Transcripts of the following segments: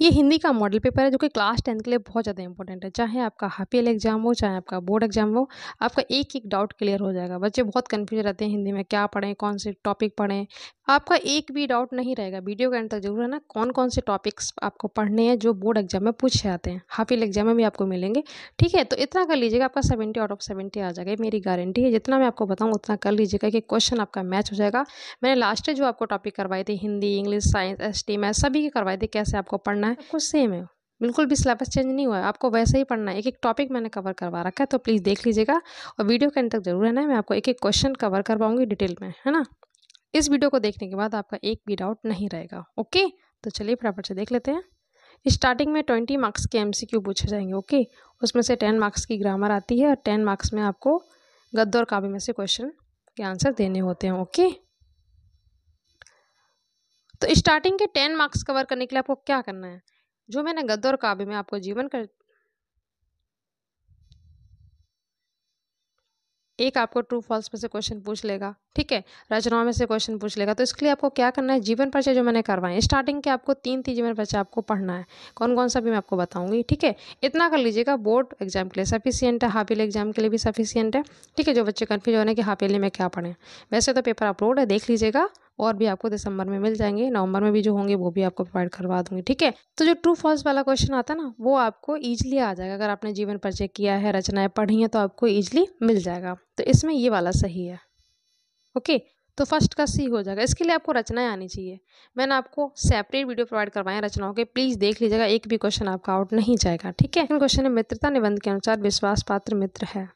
ये हिंदी का model paper है जो कि क्लास टेंथ के लिए बहुत ज़्यादा इंपॉर्टेंट है चाहे आपका हाफ ईयर एग्जाम हो चाहे आपका बोर्ड एग्जाम हो आपका एक एक डाउट क्लियर हो जाएगा बच्चे बहुत कन्फ्यूज रहते हैं हिंदी में क्या पढ़ें कौन से टॉपिक पढ़ें आपका एक भी डाउट नहीं रहेगा वीडियो के अंदर तक जरूर है ना कौन कौन से टॉपिक्स आपको पढ़ने हैं जो बोर्ड एग्जाम में पूछे जाते हैं हाफ ईयर एग्जाम में भी आपको मिलेंगे ठीक है तो इतना कर लीजिएगा आपका सेवेंटी आउट ऑफ सेवेंटी आ जाएगा मेरी गारंटी है जितना मैं आपको बताऊँ उतना कर लीजिएगा कि क्वेश्चन आपका मैच हो जाएगा मैंने लास्ट जो आपको टॉपिक करवाए थे Hindi English science S T math सभी के करवाए थे कैसे आपको पढ़ना पढ़ना है कुछ सेम है बिल्कुल भी सिलेबस चेंज नहीं हुआ है आपको वैसे ही पढ़ना है एक एक टॉपिक मैंने कवर करवा रखा है तो प्लीज़ देख लीजिएगा और वीडियो के अंत तक जरूर रहना है मैं आपको एक एक क्वेश्चन कवर करवाऊंगी डिटेल में है ना इस वीडियो को देखने के बाद आपका एक भी डाउट नहीं रहेगा ओके तो चलिए फटाफट से देख लेते हैं स्टार्टिंग में ट्वेंटी मार्क्स के एम पूछे जाएंगे ओके उसमें से टेन मार्क्स की ग्रामर आती है और टेन मार्क्स में आपको गद्द और काव्य में से क्वेश्चन के आंसर देने होते हैं ओके तो स्टार्टिंग के टेन मार्क्स कवर करने के लिए आपको क्या करना है जो मैंने गद्द और काव्य में आपको जीवन कर एक आपको ट्रू फॉल्स में से क्वेश्चन पूछ लेगा ठीक है रचनाओं में से क्वेश्चन पूछ लेगा तो इसके लिए आपको क्या करना है जीवन परिचय जो मैंने करवाए स्टार्टिंग के आपको तीन तीन जीवन परिचय आपको पढ़ना है कौन कौन सा भी मैं आपको बताऊंगी ठीक है इतना कर लीजिएगा बोर्ड एग्जाम के लिए सफिशियंट है हाफ एग्जाम के लिए भी सफिशियंट है ठीक है जो बच्चे कन्फ्यूज होने के हाफ में क्या पढ़ें वैसे तो पेपर अपलोड है देख लीजिएगा और भी आपको दिसंबर में मिल जाएंगे नवंबर में भी जो होंगे वो भी आपको प्रोवाइड करवा दूंगी ठीक है तो जो ट्रू फॉल्स वाला क्वेश्चन आता है ना वो आपको ईजिली आ जाएगा अगर आपने जीवन परिचय किया है रचनाएं पढ़ी हैं तो आपको ईजिली मिल जाएगा तो इसमें ये वाला सही है ओके तो फर्स्ट का सी हो जाएगा इसके लिए आपको रचनाएं आनी चाहिए मैंने आपको सेपरेट वीडियो प्रोवाइड करवाए रचनाओं के प्लीज़ देख लीजिएगा एक भी क्वेश्चन आपका आउट नहीं जाएगा ठीक है क्वेश्चन है मित्रता निबंध के अनुसार विश्वास पात्र मित्र है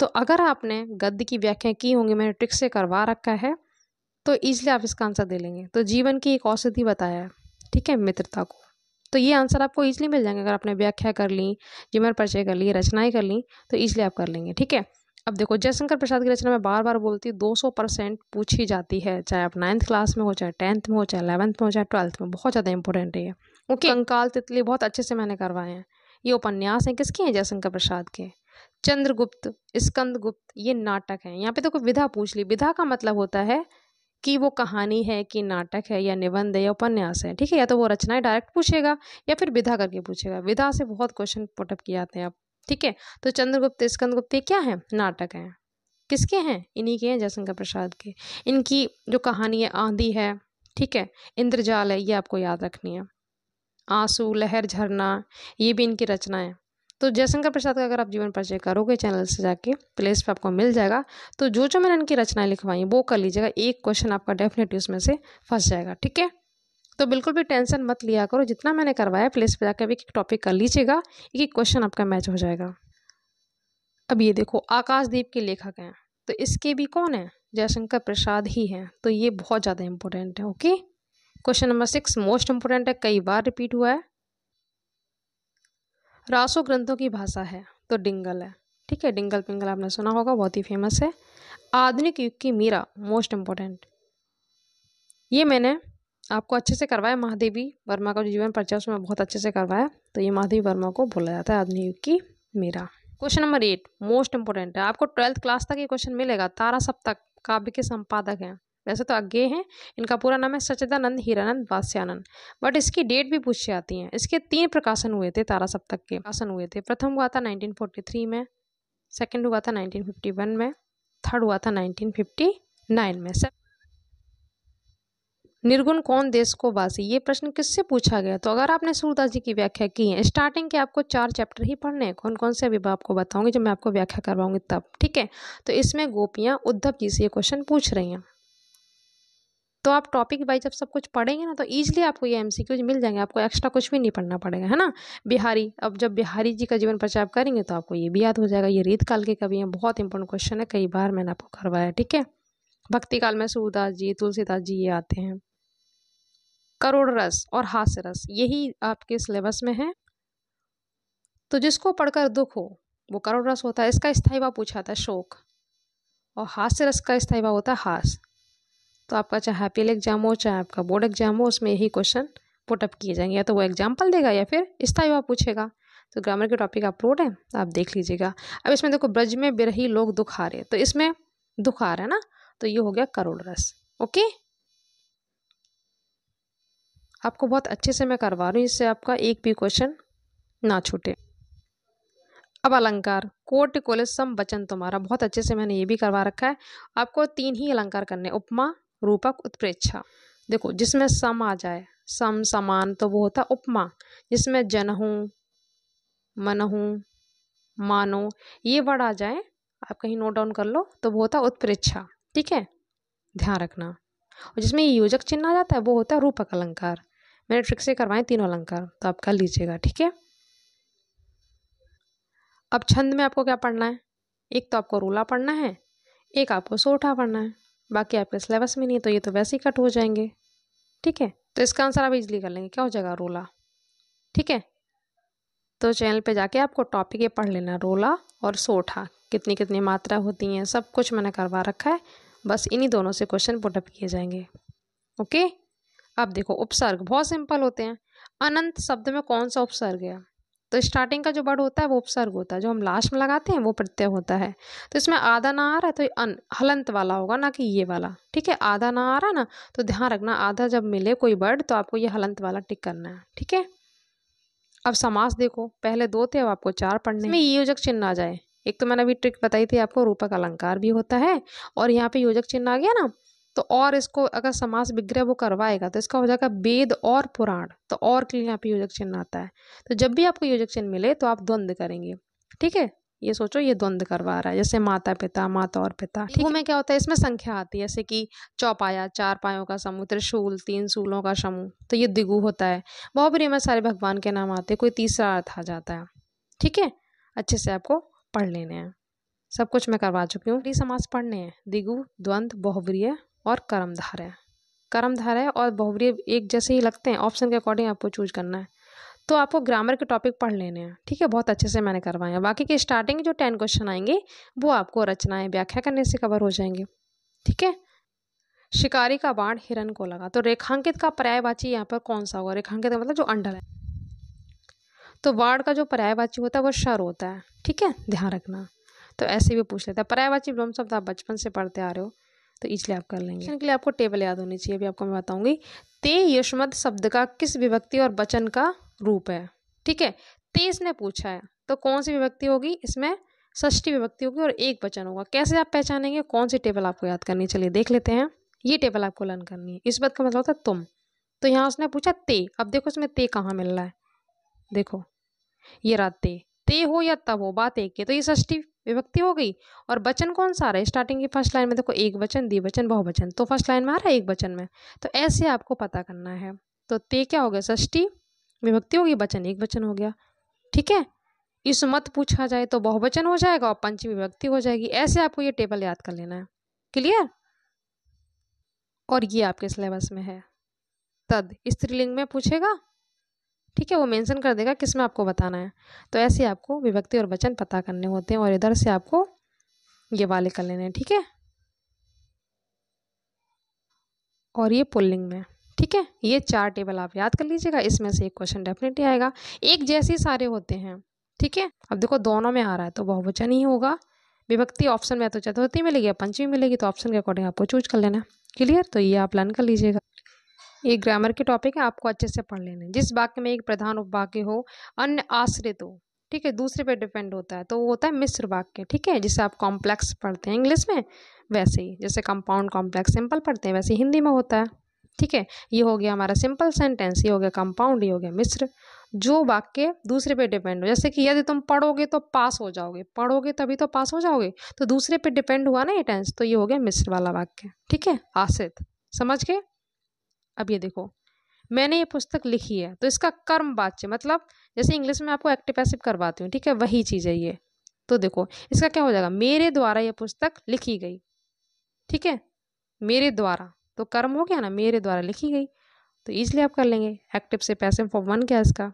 तो अगर आपने गद्य की व्याख्या की होंगी मैंने ट्रिक से करवा रखा है तो इजली आप इसका आंसर दे लेंगे तो जीवन की एक औषधि बताया है ठीक है मित्रता को तो ये आंसर आपको इजली मिल जाएंगे अगर आपने व्याख्या कर ली जीवन परिचय कर ली रचनाएं कर ली तो इजली आप कर लेंगे ठीक है अब देखो जयशंकर प्रसाद की रचना मैं बार बार बोलती हूँ दो सौ परसेंट पूछी जाती है चाहे आप नाइन्थ क्लास में हो चाहे टेंथ में हो चाहे अलेवंथ में हो चाहे ट्वेल्थ में बहुत ज़्यादा इंपॉर्टेंट है ओके अंकाल तितली बहुत अच्छे से मैंने करवाए हैं ये उपन्यास हैं किसके हैं जयशंकर प्रसाद के चंद्रगुप्त स्कंदगुप्त ये नाटक हैं यहाँ पे तो कोई विधा पूछ ली विधा का मतलब होता है कि वो कहानी है कि नाटक है या निबंध है या उपन्यास है ठीक है या तो वो रचनाएं डायरेक्ट पूछेगा या फिर विधा करके पूछेगा विधा से बहुत क्वेश्चन पुटअप किए जाते हैं आप ठीक है तो चंद्रगुप्त स्कंदगुप्त ये क्या है नाटक है किसके हैं इन्हीं के हैं जयशंकर प्रसाद के इनकी जो कहानी है आंधी है ठीक है इंद्रजाल है ये आपको याद रखनी है आंसू लहर झरना ये भी इनकी रचना है तो जयशंकर प्रसाद का अगर आप जीवन परिचय करोगे चैनल से जाके प्लेस पे आपको मिल जाएगा तो जो जो मैंने इनकी रचनाएं लिखवाई वो कर लीजिएगा एक क्वेश्चन आपका डेफिनेटली उसमें से फंस जाएगा ठीक है तो बिल्कुल भी टेंशन मत लिया करो जितना मैंने करवाया प्लेस पर जाकर अभी एक टॉपिक कर लीजिएगा एक एक क्वेश्चन आपका मैच हो जाएगा अब ये देखो आकाशदीप के लेखक हैं तो इसके भी कौन है जयशंकर प्रसाद ही हैं तो ये बहुत ज़्यादा इंपॉर्टेंट है okay question number six most important है कई बार रिपीट हुआ है रासो ग्रंथों की भाषा है तो डिंगल है ठीक है डिंगल पिंगल आपने सुना होगा बहुत ही फेमस है आधुनिक युग की मीरा मोस्ट इम्पोर्टेंट ये मैंने आपको अच्छे से करवाया महादेवी वर्मा का जो जीवन परिचय उसमें बहुत अच्छे से करवाया तो ये महादेवी वर्मा को बोला जाता है आधुनिक युग की Meera question number eight most important है आपको ट्वेल्थ क्लास तक ये क्वेश्चन मिलेगा तारा सप्तक काव्य के संपादक हैं वैसे तो गे हैं इनका पूरा नाम है सचिदानंद हीरानंद वास्यानंद बट इसकी डेट भी पूछी जाती है इसके तीन प्रकाशन हुए थे तारा सप्तक के प्रकाशन हुए थे प्रथम हुआ था 1943 में सेकंड हुआ था 1951 में थर्ड हुआ था 1959 में सर निर्गुण कौन देश को बासी ये प्रश्न किससे पूछा गया तो अगर आपने सूरदास जी की व्याख्या की है स्टार्टिंग के आपको चार चैप्टर ही पढ़ने हैं कौन कौन से अभी आपको बताऊंगी जब मैं आपको व्याख्या करवाऊंगी तब ठीक है तो इसमें गोपियां उद्धव जी से ये क्वेश्चन पूछ रही हैं तो आप टॉपिक वाइज जब सब कुछ पढ़ेंगे ना तो ईजिली आपको ये एम मिल जाएंगे आपको एक्स्ट्रा कुछ भी नहीं पढ़ना पड़ेगा है ना बिहारी अब जब बिहारी जी का जीवन प्रचार करेंगे तो आपको ये भी याद हो जाएगा ये रीत काल के कवि हैं बहुत इंपॉर्टेंट क्वेश्चन है कई बार मैंने आपको करवाया ठीक है भक्ति काल में सूरदास जी तुलसीदास जी ये आते हैं करोड़ रस और हास्य रस यही आपके सिलेबस में है तो जिसको पढ़कर दुख हो वो करोड़ रस होता है इसका स्थायी भाव पूछा था शोक और हास्य रस का स्थायी भाव होता है हास तो आपका चाहे हैप्पील एग्जाम हो चाहे आपका बोर्ड एग्जाम हो उसमें यही क्वेश्चन पुटअप किए जाएंगे या तो वो एग्जाम्पल देगा या फिर इस्तावा पूछेगा तो ग्रामर के टॉपिक अपलोड है तो आप देख लीजिएगा अब इसमें देखो ब्रज में बिरही लोग दुखा रहे तो इसमें दुखा रहे है ना तो ये हो गया करोड़ रस ओके आपको बहुत अच्छे से मैं करवा रही हूँ इससे आपका एक भी क्वेश्चन ना छूटे अब अलंकार कोट कोलसम वचन तुम्हारा बहुत अच्छे से मैंने ये भी करवा रखा है आपको तीन ही अलंकार करने उपमा रूपक उत्प्रेक्षा देखो जिसमें सम आ जाए सम समान तो वो होता उपमा जिसमें मन मनहूँ मानो ये वर्ड आ जाए आप कहीं नोट डाउन कर लो तो वो होता उत्प्रेक्षा ठीक है ध्यान रखना और जिसमें ये योजक चिन्ह आ जाता है वो होता है रूपक अलंकार मैंने ट्रिक से करवाए तीनों अलंकार तो आप कर लीजिएगा ठीक है अब छंद में आपको क्या पढ़ना है एक तो आपको रूला पढ़ना है एक आपको सोठा पढ़ना है बाकी आपके सिलेबस में नहीं है तो ये तो वैसे ही कट हो जाएंगे ठीक है तो इसका आंसर आप इजली कर लेंगे क्या हो जाएगा रोला ठीक है तो चैनल पे जाके आपको टॉपिक ये पढ़ लेना रोला और सोठा कितनी कितनी मात्रा होती हैं सब कुछ मैंने करवा रखा है बस इन्हीं दोनों से क्वेश्चन पुटअप किए जाएंगे ओके अब देखो उपसर्ग बहुत सिंपल होते हैं अनंत शब्द में कौन सा उपसर्ग है तो स्टार्टिंग का जो वर्ड होता है वो उपसर्ग होता है जो हम लास्ट में लगाते हैं वो प्रत्यय होता है तो इसमें आधा ना आ रहा है तो अन हलंत वाला होगा ना कि ये वाला ठीक है आधा ना आ रहा ना तो ध्यान रखना आधा जब मिले कोई वर्ड तो आपको ये हलंत वाला टिक करना है ठीक है अब समास देखो पहले दो थे अब आपको चार पढ़ने में योजक चिन्ह आ जाए एक तो मैंने अभी ट्रिक बताई थी आपको रूपक अलंकार भी होता है और यहाँ पे योजक चिन्ह आ गया ना तो और इसको अगर समास विग्रह वो करवाएगा तो इसका हो जाएगा वेद और पुराण तो और के लिए यहाँ पे योजक चिन्ह आता है तो जब भी आपको योजक चिन्ह मिले तो आप द्वंद्व करेंगे ठीक है ये सोचो ये द्वंद्व करवा रहा है जैसे माता पिता माता और पिता ठीक में क्या होता है इसमें संख्या आती है जैसे कि चौपाया चार पायों का समूह त्रिशूल तीन सूलों का समूह तो ये दिगु होता है बहुबरी में सारे भगवान के नाम आते हैं कोई तीसरा अर्थ आ जाता है ठीक है अच्छे से आपको पढ़ लेने हैं सब कुछ मैं करवा चुकी हूँ समाज पढ़ने हैं दिगु द्वंद्व बहुवरीय और करम धारा करम धारा और बहुवरी एक जैसे ही लगते हैं ऑप्शन के अकॉर्डिंग आपको चूज करना है तो आपको ग्रामर के टॉपिक पढ़ लेने हैं ठीक है बहुत अच्छे से मैंने करवाया बाकी के स्टार्टिंग जो टेन क्वेश्चन आएंगे वो आपको रचनाएं व्याख्या करने से कवर हो जाएंगे ठीक है शिकारी का बाण हिरण को लगा तो रेखांकित का पर्यायवाची यहाँ पर कौन सा होगा रेखांकित का मतलब जो अंडर है तो बाढ़ का जो पर्यायवाची होता है वो शर होता है ठीक है ध्यान रखना तो ऐसे भी पूछ लेता है पर्यायवाची ब्रह्म शब्द आप बचपन से पढ़ते आ रहे हो तो इसलिए आप कर लेंगे क्वेश्चन के लिए आपको टेबल याद होनी चाहिए अभी आपको मैं बताऊंगी ते यशमत शब्द का किस विभक्ति और वचन का रूप है ठीक है ते इसने पूछा है तो कौन सी विभक्ति होगी इसमें षष्ठी विभक्ति होगी और एक वचन होगा कैसे आप पहचानेंगे कौन सी टेबल आपको याद करनी चलिए देख लेते हैं ये टेबल आपको लर्न करनी है इस बात का मतलब होता है तुम तो यहाँ उसने पूछा ते अब देखो इसमें ते कहाँ मिल रहा है देखो ये रहा ते ते हो या तब हो बात एक है तो ये षष्ठी विभक्ति हो गई और वचन कौन सा आ रहा है स्टार्टिंग की फर्स्ट लाइन में देखो एक वचन वचन बहुवचन तो फर्स्ट लाइन में आ रहा है एक वचन में तो ऐसे आपको पता करना है तो ते क्या हो गया षष्ठी विभक्ति होगी वचन एक वचन हो गया ठीक है इस मत पूछा जाए तो बहुवचन हो जाएगा और पंचमी विभक्ति हो जाएगी ऐसे आपको ये टेबल याद कर लेना है क्लियर और ये आपके सिलेबस में है तद स्त्रीलिंग में पूछेगा ठीक है वो मेंशन कर देगा किस में आपको बताना है तो ऐसे आपको विभक्ति और वचन पता करने होते हैं और इधर से आपको ये वाले कर लेने हैं ठीक है और ये पुल्लिंग में ठीक है ये चार टेबल आप याद कर लीजिएगा इसमें से एक क्वेश्चन डेफिनेटली आएगा एक जैसे सारे होते हैं ठीक है अब देखो दोनों में आ रहा है तो बहुवचन ही होगा विभक्ति ऑप्शन में तो चतुर्थी मिलेगी या पंचमी मिलेगी तो ऑप्शन के अकॉर्डिंग आपको चूज कर लेना क्लियर तो ये आप लर्न कर लीजिएगा ये ग्रामर के टॉपिक है आपको अच्छे से पढ़ लेने जिस वाक्य में एक प्रधान उपवाक्य हो अन्य आश्रित हो ठीक है दूसरे पे डिपेंड होता है तो वो होता है मिश्र वाक्य ठीक है जिसे आप कॉम्प्लेक्स पढ़ते हैं इंग्लिश में वैसे ही जैसे कंपाउंड कॉम्प्लेक्स सिंपल पढ़ते हैं वैसे हिंदी में होता है ठीक है ये हो गया हमारा सिंपल सेंटेंस ये हो गया कंपाउंड ये हो गया मिश्र जो वाक्य दूसरे पे डिपेंड हो जैसे कि यदि तुम पढ़ोगे तो पास हो जाओगे पढ़ोगे तभी तो पास हो जाओगे तो दूसरे पे डिपेंड हुआ ना ये टेंस तो ये हो गया मिश्र वाला वाक्य ठीक है आश्रित समझ के अब ये देखो मैंने ये पुस्तक लिखी है तो इसका कर्म वाच्य मतलब जैसे इंग्लिश में आपको एक्टिव पैसिव करवाती हूँ ठीक है वही चीज़ है ये तो देखो इसका क्या हो जाएगा मेरे द्वारा ये पुस्तक लिखी गई ठीक है मेरे द्वारा तो कर्म हो गया ना मेरे द्वारा लिखी गई तो इसलिए आप कर लेंगे एक्टिव से पैसिव फॉर वन क्या इसका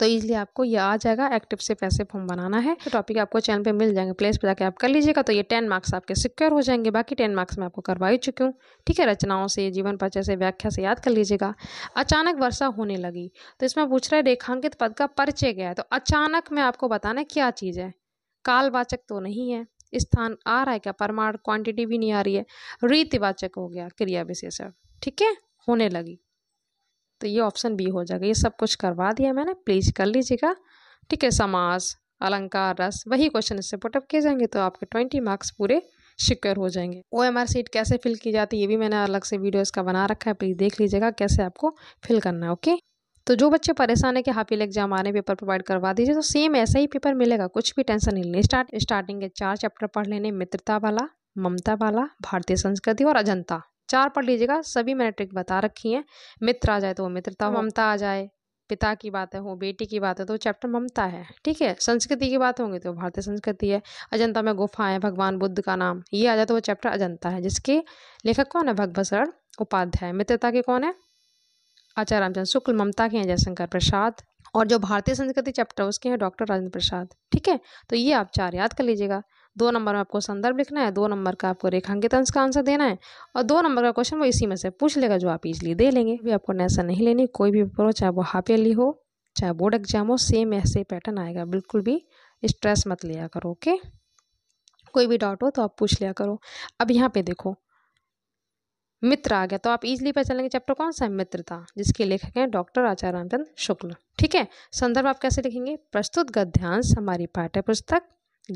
तो इसलिए आपको ये आ जाएगा एक्टिव से पैसे फॉर्म बनाना है तो टॉपिक आपको चैनल पर मिल जाएंगे प्लेस पर जाकर आप कर लीजिएगा तो ये टेन मार्क्स आपके सिक्योर हो जाएंगे बाकी टेन मार्क्स मैं आपको करवा ही चुकी हूँ ठीक है रचनाओं से जीवन परिचय से व्याख्या से याद कर लीजिएगा अचानक वर्षा होने लगी तो इसमें पूछ रहा है रेखांकित पद का परिचय गया है तो अचानक में आपको बताना क्या चीज़ है कालवाचक तो नहीं है स्थान आ रहा है क्या परमाणु क्वांटिटी भी नहीं आ रही है रीतिवाचक हो गया क्रिया विशेषण ठीक है होने लगी तो ये ऑप्शन बी हो जाएगा ये सब कुछ करवा दिया मैंने प्लीज़ कर लीजिएगा ठीक है समाज अलंकार रस वही क्वेश्चन इससे पुटअप किए जाएंगे तो आपके ट्वेंटी मार्क्स पूरे शिक्योर हो जाएंगे ओ एम आर सीट कैसे फिल की जाती है ये भी मैंने अलग से वीडियो इसका बना रखा है प्लीज़ देख लीजिएगा कैसे आपको फिल करना है ओके तो जो बच्चे परेशान है कि हाफ ईल एग्जाम आने पेपर प्रोवाइड करवा दीजिए तो सेम ऐसा ही पेपर मिलेगा कुछ भी टेंशन नहीं लेनी स्टार्ट स्टार्टिंग के चार चैप्टर पढ़ लेने मित्रता वाला ममता वाला भारतीय संस्कृति और अजंता चार पढ़ लीजिएगा सभी मैंने ट्रिक बता रखी हैं मित्र आ जाए तो वो मित्रता ममता आ जाए पिता की है हो बेटी की बात है तो चैप्टर ममता है ठीक है संस्कृति की बात होंगी तो भारतीय संस्कृति है अजंता में गुफाएं भगवान बुद्ध का नाम ये आ जाए तो वो चैप्टर अजंता है जिसके लेखक कौन है भगवत उपाध्याय मित्रता के कौन है आचार्य रामचंद्र शुक्ल ममता के हैं जयशंकर प्रसाद और जो भारतीय संस्कृति चैप्टर उसके हैं डॉक्टर राजेंद्र प्रसाद ठीक है तो ये आप चार याद कर लीजिएगा दो नंबर में आपको संदर्भ लिखना है दो नंबर का आपको रेखांकित अंश का आंसर देना है और दो नंबर का क्वेश्चन वो इसी में से पूछ लेगा जो आप इजली दे लेंगे भी आपको नैसा नहीं लेनी कोई भी पेपर हो चाहे वो हाफ ईयरली हो चाहे बोर्ड एग्जाम हो सेम ऐसे पैटर्न आएगा बिल्कुल भी स्ट्रेस मत लिया करो ओके कोई भी डाउट हो तो आप पूछ लिया करो अब यहाँ पे देखो मित्र आ गया तो आप इजली इजिली चलेंगे चैप्टर कौन सा है मित्रता जिसके लेखक हैं डॉक्टर आचार्य रामचंद्र शुक्ल ठीक है संदर्भ आप कैसे लिखेंगे प्रस्तुत गद्यांश हमारी पाठ्य पुस्तक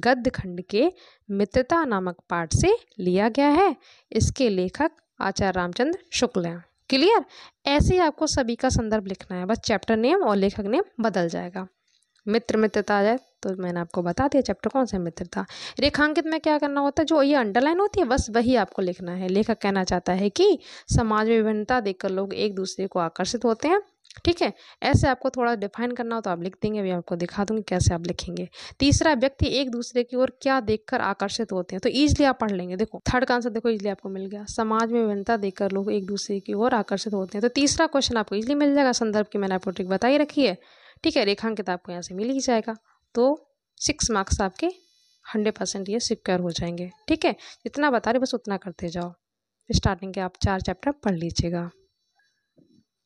गद्य खंड के मित्रता नामक पाठ से लिया गया है इसके लेखक आचार्य रामचंद्र शुक्ल हैं क्लियर ऐसे ही आपको सभी का संदर्भ लिखना है बस चैप्टर नेम और लेखक नेम बदल जाएगा मित्र मित्रता आ जाए तो मैंने आपको बता दिया चैप्टर कौन सा मित्रता रेखांकित में क्या करना होता है जो ये अंडरलाइन होती है बस वही आपको लिखना है लेखक कहना चाहता है कि समाज में विभिन्नता देखकर लोग एक दूसरे को आकर्षित होते हैं ठीक है ऐसे आपको थोड़ा डिफाइन करना हो तो आप लिख देंगे मैं आपको दिखा दूंगी कैसे आप लिखेंगे तीसरा व्यक्ति एक दूसरे की ओर क्या देखकर आकर्षित होते हैं तो ईजिली आप पढ़ लेंगे देखो थर्ड का आंसर देखो ईजिली आपको मिल गया समाज में विभिन्नता देखकर लोग एक दूसरे की ओर आकर्षित होते हैं तो तीसरा क्वेश्चन आपको ईजिली मिल जाएगा संदर्भ की मैंने आपको ट्रिक बताई रखी है ठीक है रेखांकित आपको यहाँ से मिल ही जाएगा तो सिक्स मार्क्स आपके हंड्रेड परसेंट ये सिक्योर हो जाएंगे ठीक है जितना बता रहे बस उतना करते जाओ स्टार्टिंग के आप चार चैप्टर पढ़ लीजिएगा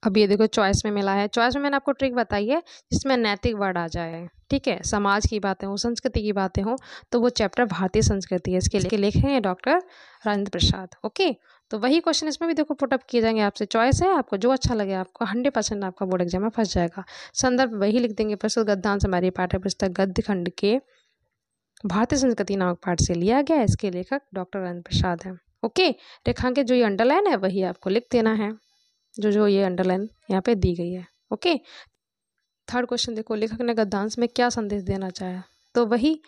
अब ये देखो चॉइस में मिला है चॉइस में मैंने आपको ट्रिक बताई है जिसमें नैतिक वर्ड आ जाए ठीक है समाज की बातें हो संस्कृति की बातें हो तो वो चैप्टर भारतीय संस्कृति है इसके लिखे हैं डॉक्टर राजेंद्र प्रसाद ओके तो वही क्वेश्चन इसमें भी देखो पुटअप किए जाएंगे आपसे चॉइस है आपको जो अच्छा लगे आपको हंड्रेड परसेंट आपका बोर्ड एग्जाम में फंस जाएगा संदर्भ वही लिख देंगे प्रस्तुत गद्यांश हमारी पाठ्य पुस्तक गद्य खंड के भारतीय संस्कृति नामक पाठ से लिया गया इसके लेखक डॉक्टर राजेंद्र प्रसाद हैं ओके रेखांकित जो ये अंडरलाइन है वही आपको लिख देना है जो जो ये अंडरलाइन यहाँ पे दी गई है ओके थर्ड क्वेश्चन देखो लेखक ने गद्दांश में क्या संदेश देना चाहे तो वही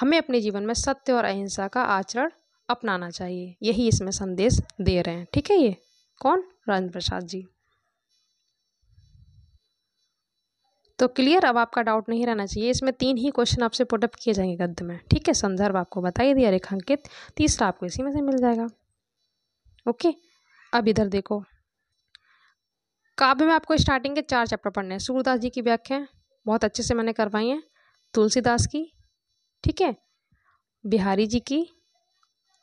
हमें अपने जीवन में सत्य और अहिंसा का आचरण अपनाना चाहिए यही इसमें संदेश दे रहे हैं ठीक है ये कौन राजेंद्र प्रसाद जी तो क्लियर अब आपका डाउट नहीं रहना चाहिए इसमें तीन ही क्वेश्चन आपसे पुटअप किए जाएंगे गद्य में ठीक है संदर्भ आपको बताइए दिया रेखांकित तीसरा आपको इसी में से मिल जाएगा ओके अब इधर देखो काव्य में आपको स्टार्टिंग के चार चैप्टर पढ़ने हैं सूरदास जी की व्याख्या बहुत अच्छे से मैंने करवाई हैं तुलसीदास की ठीक है बिहारी जी की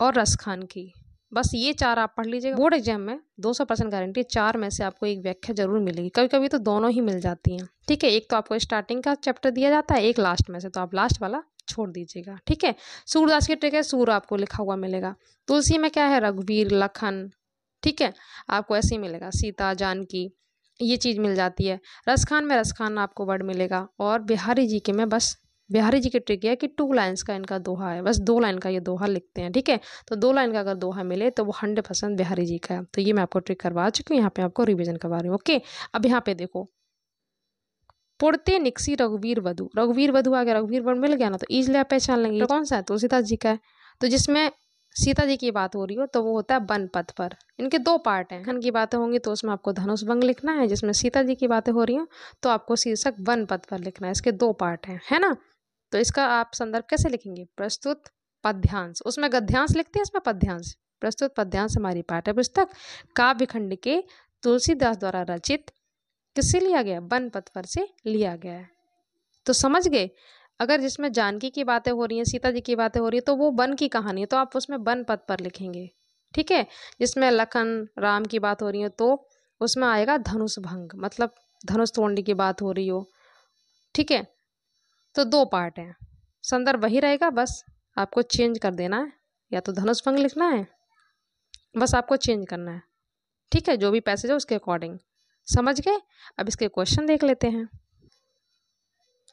और रस खान की बस ये चार आप पढ़ लीजिएगा बोर्ड एग्जाम में 200 परसेंट गारंटी चार में से आपको एक व्याख्या जरूर मिलेगी कभी कभी तो दोनों ही मिल जाती हैं ठीक है एक तो आपको स्टार्टिंग का चैप्टर दिया जाता है एक लास्ट में से तो आप लास्ट वाला छोड़ दीजिएगा ठीक है सूरदास की ट्रिक है सूर आपको लिखा हुआ मिलेगा तुलसी में क्या है रघुवीर लखन ठीक है आपको ऐसे ही मिलेगा सीता जानकी ये चीज़ मिल जाती है रसखान में रसखान आपको वर्ड मिलेगा और बिहारी जी के में बस बिहारी जी की ट्रिक है कि टू लाइन्स का इनका दोहा है बस दो लाइन का ये दोहा लिखते हैं ठीक है तो दो लाइन का अगर दोहा मिले तो वो हंड्रेड परसेंट बिहारी जी का है तो ये मैं आपको ट्रिक करवा चुकी हूँ यहाँ पे आपको रिवीजन करवा रही हूँ ओके अब यहाँ पे देखो पुड़ते निकसी रघुवीर वधु रघुवीर वधु आ गया रघुवीर वर्ड मिल गया ना तो ईजली आप पहचान लेंगे तो कौन सा है तुलसीदास जी का है तो जिसमें सीता जी की बात हो रही हो तो वो होता है वन पथ पर इनके दो पार्ट हैं खन की बातें होंगी तो उसमें आपको धनुष भंग लिखना है जिसमें सीता जी की बातें हो रही हो तो आपको शीर्षक वन पथ पर लिखना है इसके दो पार्ट हैं है ना तो इसका आप संदर्भ कैसे लिखेंगे प्रस्तुत पद्यांश उसमें गद्यांश लिखते हैं इसमें पद्यांश प्रस्तुत पद्यांश हमारी पाठ्य पुस्तक काव्य खंड के तुलसीदास द्वारा रचित किससे लिया गया वन पथ पर से लिया गया है तो समझ गए अगर जिसमें जानकी की बातें हो रही हैं सीता जी की बातें हो रही हैं तो वो वन की कहानी है तो आप उसमें वन पद पर लिखेंगे ठीक है जिसमें लखन राम की बात हो रही है तो उसमें आएगा धनुष भंग मतलब धनुष तोड़ने की बात हो रही हो ठीक है तो दो पार्ट हैं संदर्भ वही रहेगा बस आपको चेंज कर देना है या तो धनुष भंग लिखना है बस आपको चेंज करना है ठीक है जो भी पैसेज है उसके अकॉर्डिंग समझ गए अब इसके क्वेश्चन देख लेते हैं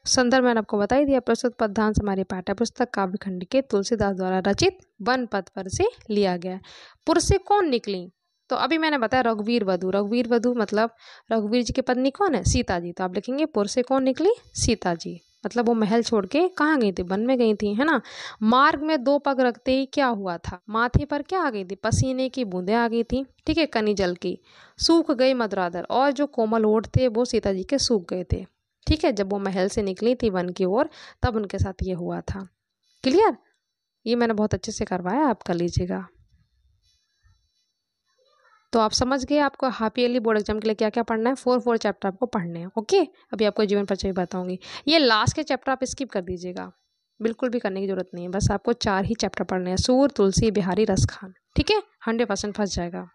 संदर्भ मैंने आपको बताई दिया प्रस्तुत से हमारी पाठ्य पुस्तक काव्यखंड के तुलसीदास द्वारा रचित वन पद पर से लिया गया पुरुष से कौन निकली तो अभी मैंने बताया रघुवीर वधु रघुवीर वधु मतलब रघुवीर जी की पत्नी कौन है सीता जी तो आप लिखेंगे पुर से कौन निकली सीता जी मतलब वो महल छोड़ के कहाँ गई थी वन में गई थी है ना मार्ग में दो पग रखते ही क्या हुआ था माथे पर क्या आ गई थी पसीने की बूंदें आ गई थी ठीक है कनी जल की सूख गई मधुराधर और जो कोमल ओट थे वो सीता जी के सूख गए थे ठीक है जब वो महल से निकली थी वन की ओर तब उनके साथ ये हुआ था क्लियर ये मैंने बहुत अच्छे से करवाया आप कर लीजिएगा तो आप समझ गए आपको हाफ ईयरली बोर्ड एग्जाम के लिए क्या क्या पढ़ना है फोर फोर चैप्टर आपको पढ़ने हैं ओके अभी आपको जीवन परिचय बताऊंगी ये लास्ट के चैप्टर आप स्किप कर दीजिएगा बिल्कुल भी करने की जरूरत नहीं है बस आपको चार ही चैप्टर पढ़ने हैं सूर तुलसी बिहारी रस खान ठीक है हंड्रेड परसेंट फंस जाएगा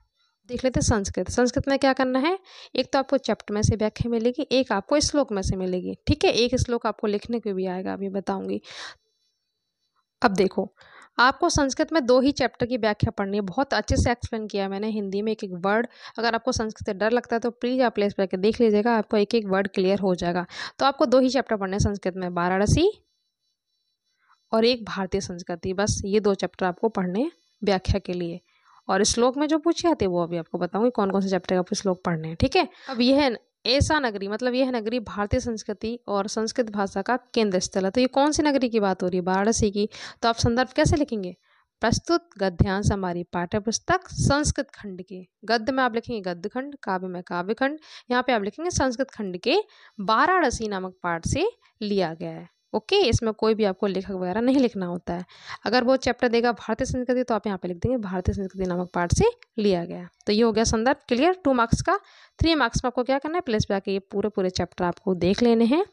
देख लेते हैं संस्कृत संस्कृत में क्या करना है एक तो आपको चैप्टर में से व्याख्या मिलेगी एक आपको श्लोक में से मिलेगी ठीक है एक श्लोक आपको लिखने के भी आएगा अभी बताऊंगी अब देखो आपको संस्कृत में दो ही चैप्टर की व्याख्या पढ़नी है बहुत अच्छे से एक्सप्लेन किया मैंने हिंदी में एक एक वर्ड अगर आपको संस्कृत से डर लगता है तो प्लीज़ आप प्लेस पर देख लीजिएगा आपको एक एक वर्ड क्लियर हो जाएगा तो आपको दो ही चैप्टर पढ़ने हैं संस्कृत में वाराणसी और एक भारतीय संस्कृति बस ये दो चैप्टर आपको पढ़ने व्याख्या के लिए और श्लोक में जो पूछे आते हैं वो अभी आपको बताऊंगी कौन कौन से चैप्टर का श्लोक पढ़ने हैं ठीक है अब यह ऐसा नगरी मतलब यह नगरी भारतीय संस्कृति और संस्कृत भाषा का केंद्र स्थल है तो ये कौन सी नगरी की बात हो रही है वाराणसी की तो आप संदर्भ कैसे लिखेंगे प्रस्तुत गद्यांश हमारी पाठ्य पुस्तक संस्कृत खंड के गद्य में आप लिखेंगे गद्य खंड काव्य में काव्य खंड यहाँ पे आप लिखेंगे संस्कृत खंड के वाराणसी नामक पाठ से लिया गया है ओके इसमें कोई भी आपको लेखक वगैरह नहीं लिखना होता है अगर वो चैप्टर देगा भारतीय संस्कृति तो आप यहाँ पे लिख देंगे भारतीय संस्कृति नामक पार्ट से लिया गया तो ये हो गया संदर्भ क्लियर टू मार्क्स का थ्री मार्क्स में आपको क्या करना है प्लेस पे आके ये पूरे पूरे चैप्टर आपको देख लेने हैं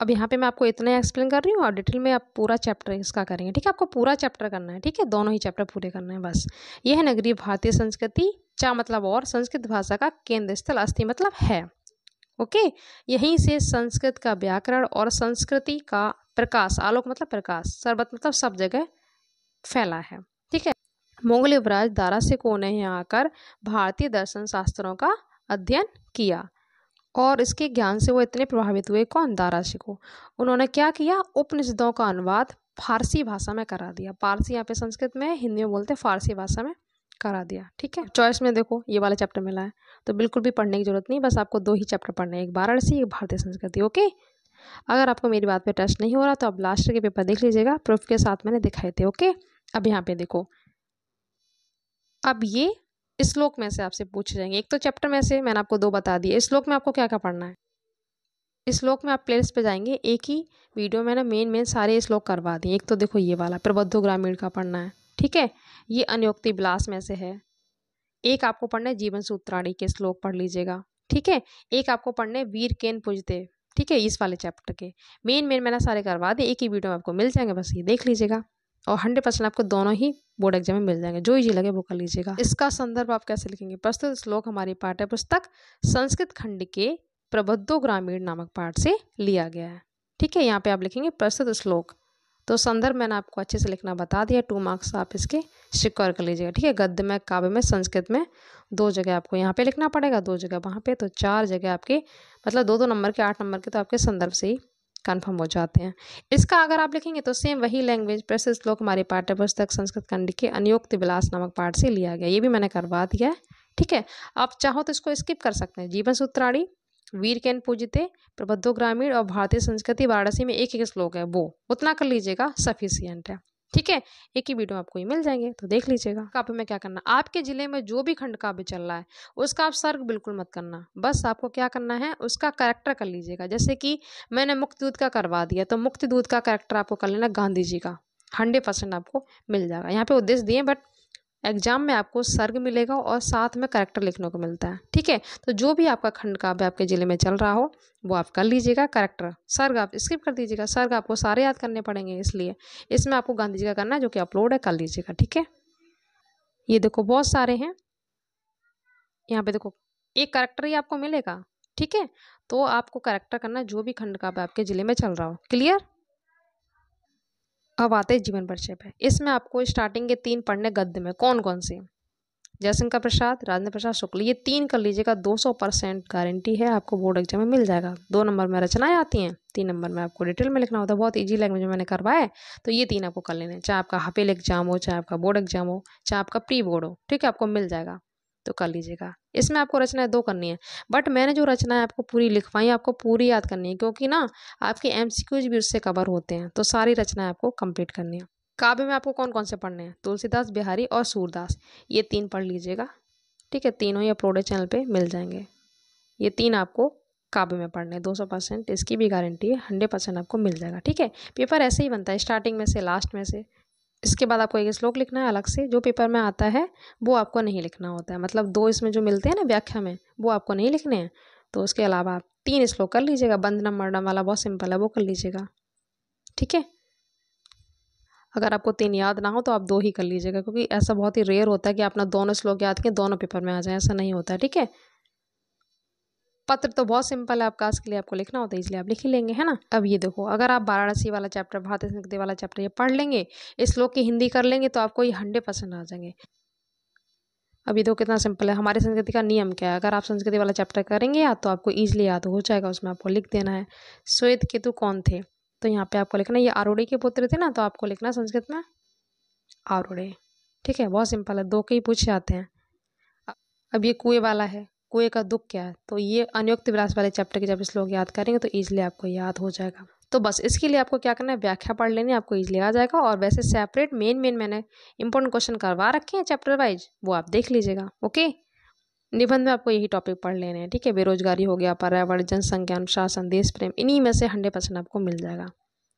अब यहाँ पे मैं आपको इतना एक्सप्लेन कर रही हूँ और डिटेल में आप पूरा चैप्टर इसका करेंगे ठीक है आपको पूरा चैप्टर करना है ठीक है दोनों ही चैप्टर पूरे करना है बस यह नगरीय भारतीय संस्कृति चा मतलब और संस्कृत भाषा का केंद्र स्थल अस्थि मतलब है ओके यहीं से संस्कृत का व्याकरण और संस्कृति का प्रकाश आलोक मतलब प्रकाश सर्वत मतलब सब जगह फैला है ठीक है मुगल युवराज दारा से कोने यहाँ आकर भारतीय दर्शन शास्त्रों का अध्ययन किया और इसके ज्ञान से वो इतने प्रभावित हुए कौन दाराशी को उन्होंने क्या किया उपनिषदों का अनुवाद फारसी भाषा में करा दिया फारसी यहाँ पे संस्कृत में हिंदी में बोलते फारसी भाषा में करा दिया ठीक है चॉइस में देखो ये वाला चैप्टर मिला है तो बिल्कुल भी पढ़ने की जरूरत नहीं बस आपको दो ही चैप्टर पढ़ने एक वाराणसी एक भारतीय संस्कृति ओके अगर आपको मेरी बात पे टच नहीं हो रहा तो आप लास्ट के पेपर देख लीजिएगा प्रूफ के साथ मैंने दिखाए थे ओके अब यहाँ पे देखो अब ये श्लोक में से आपसे पूछे जाएंगे एक तो चैप्टर में से मैंने आपको दो बता दिए श्लोक में आपको क्या क्या पढ़ना है श्लोक में आप प्लेस पे जाएंगे एक ही वीडियो में ना मेन मेन सारे श्लोक करवा दिए एक तो देखो ये वाला प्रबुद्ध ग्रामीण का पढ़ना है ठीक है ये अनयोक्ति विलास में से है एक आपको पढ़ना है जीवन सूत्राणी के श्लोक पढ़ लीजिएगा ठीक है एक आपको पढ़ना है वीर केन पूजते ठीक है इस वाले चैप्टर के मेन मेन मैंने सारे करवा दिए एक ही वीडियो में आपको मिल जाएंगे बस ये देख लीजिएगा और हंड्रेड परसेंट आपको दोनों ही बोर्ड एग्जाम में मिल जाएंगे जो इजी लगे वो कर लीजिएगा इसका संदर्भ आप कैसे लिखेंगे प्रस्तुत श्लोक हमारी पाठ्य पुस्तक संस्कृत खंड के प्रबद्धो ग्रामीण नामक पाठ से लिया गया है ठीक है यहाँ पे आप लिखेंगे प्रस्तुत श्लोक तो संदर्भ मैंने आपको अच्छे से लिखना बता दिया टू मार्क्स आप इसके सिक्योर कर लीजिएगा ठीक है गद्य में काव्य में संस्कृत में दो जगह आपको यहाँ पे लिखना पड़ेगा दो जगह वहाँ पे तो चार जगह आपके मतलब दो दो नंबर के आठ नंबर के तो आपके संदर्भ से ही कन्फर्म हो जाते हैं इसका अगर आप लिखेंगे तो सेम वही लैंग्वेज प्रसिद्ध श्लोक हमारे पाठ्यपुस्तक संस्कृत खंड के अनियोक्त विलास नामक पाठ से लिया गया ये भी मैंने करवा दिया है ठीक है आप चाहो तो इसको स्किप कर सकते हैं जीवन सूत्राणी वीर कैन पूजते प्रबद्धो ग्रामीण और भारतीय संस्कृति वाराणसी में एक एक श्लोक है वो उतना कर लीजिएगा सफिशियंट है ठीक है एक ही वीडियो आपको ये मिल जाएंगे तो देख लीजिएगा आप में क्या करना आपके ज़िले में जो भी खंड काव्य चल रहा है उसका आप सर्ग बिल्कुल मत करना बस आपको क्या करना है उसका करेक्टर कर लीजिएगा जैसे कि मैंने मुक्त दूध का करवा दिया तो मुक्त दूध का करेक्टर आपको कर लेना गांधी जी का हंड्रेड परसेंट आपको मिल जाएगा यहाँ पे उद्देश्य दिए बट एग्जाम में आपको सर्ग मिलेगा और साथ में करेक्टर लिखने को मिलता है ठीक है तो जो भी आपका खंड काव्य आपके ज़िले में चल रहा हो वो आप कर लीजिएगा करेक्टर सर्ग आप स्किप कर दीजिएगा सर्ग आपको सारे याद करने पड़ेंगे इसलिए इसमें आपको गांधी जी का करना है जो कि अपलोड है कर लीजिएगा ठीक है ये देखो बहुत सारे हैं यहाँ पे देखो एक करेक्टर ही आपको मिलेगा ठीक है तो आपको करेक्टर करना जो भी खंड काव्य आपके ज़िले में चल रहा हो क्लियर अवाते जीवन परिचय है इसमें आपको स्टार्टिंग के तीन पढ़ने गद्य में कौन कौन से जयशंकर प्रसाद राजेंद्र प्रसाद शुक्ल ये तीन कर लीजिएगा 200 परसेंट गारंटी है आपको बोर्ड एग्जाम में मिल जाएगा दो नंबर में रचनाएं आती हैं तीन नंबर में आपको डिटेल में लिखना होता है बहुत ईजी लैंग्वेज में मैंने करवाया तो ये तीन आपको कर लेने चाहे आपका हाफेल एग्जाम हो चाहे आपका बोर्ड एग्जाम हो चाहे आपका प्री बोर्ड हो ठीक है आपको मिल जाएगा तो कर लीजिएगा इसमें आपको रचनाएं दो करनी है बट मैंने जो रचनाएं आपको पूरी लिखवाई आपको पूरी याद करनी है क्योंकि ना आपके एम भी उससे कवर होते हैं तो सारी रचनाएं आपको कंप्लीट करनी है काव्य में आपको कौन कौन से पढ़ने हैं तुलसीदास बिहारी और सूरदास ये तीन पढ़ लीजिएगा ठीक है तीनों ही अपलोडेड चैनल पे मिल जाएंगे ये तीन आपको काव्य में पढ़ने दो सौ परसेंट इसकी भी गारंटी है हंड्रेड परसेंट आपको मिल जाएगा ठीक है पेपर ऐसे ही बनता है स्टार्टिंग में से लास्ट में से इसके बाद आपको एक श्लोक लिखना है अलग से जो पेपर में आता है वो आपको नहीं लिखना होता है मतलब दो इसमें जो मिलते हैं ना व्याख्या में वो आपको नहीं लिखने हैं तो उसके अलावा आप तीन श्लोक कर लीजिएगा बंधनम मरणम वाला बहुत सिंपल है वो कर लीजिएगा ठीक है अगर आपको तीन याद ना हो तो आप दो ही कर लीजिएगा क्योंकि ऐसा बहुत ही रेयर होता है कि आप दोनों श्लोक याद के दोनों पेपर में आ जाए ऐसा नहीं होता ठीक है पत्र तो बहुत सिंपल है आपका इसके लिए आपको लिखना होता है इसलिए आप लिख ही लेंगे है ना अब ये देखो अगर आप वाराणसी वाला चैप्टर भारतीय संस्कृति वाला चैप्टर ये पढ़ लेंगे इस श्लोक की हिंदी कर लेंगे तो आपको ये हंड्रेड परसेंट आ जाएंगे अब ये देखो कितना सिंपल है हमारे संस्कृति का नियम क्या है अगर आप संस्कृति वाला चैप्टर करेंगे या तो आपको ईजिली याद हो जाएगा उसमें आपको लिख देना है श्वेत केतु कौन थे तो यहाँ पे आपको लिखना ये आरोड़े के पुत्र थे ना तो आपको लिखना संस्कृत में आरूढ़े ठीक है बहुत सिंपल है दो के ही पूछ जाते हैं अब ये कुएं वाला है कुएं का दुख क्या है तो ये अनियुक्त विलास वाले चैप्टर के जब इस लोग याद करेंगे तो ईजिली आपको याद हो जाएगा तो बस इसके लिए आपको क्या करना है व्याख्या पढ़ लेनी आपको ईजिली आ जाएगा और वैसे सेपरेट मेन मेन मैंने इंपॉर्टेंट क्वेश्चन करवा रखे हैं चैप्टर वाइज वो आप देख लीजिएगा ओके निबंध में आपको यही टॉपिक पढ़ लेने हैं ठीक है बेरोजगारी हो गया पर्यावरण जनसंख्या अनुशासन देश प्रेम इन्हीं में से हंड्रेड परसेंट आपको मिल जाएगा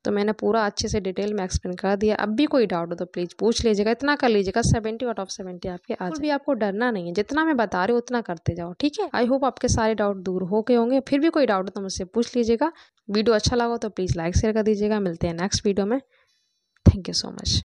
तो मैंने पूरा अच्छे से डिटेल में एक्सप्लेन कर दिया अब भी कोई डाउट हो तो प्लीज़ पूछ लीजिएगा इतना कर लीजिएगा सेवेंटी आउट ऑफ सेवेंटी आपके आज भी आपको डरना नहीं है जितना मैं बता रही हूँ उतना करते जाओ ठीक है आई होप आपके सारे डाउट दूर हो गए होंगे फिर भी कोई डाउट हो तो मुझसे पूछ लीजिएगा वीडियो अच्छा लगा तो प्लीज़ लाइक शेयर कर दीजिएगा मिलते हैं नेक्स्ट वीडियो में थैंक यू सो मच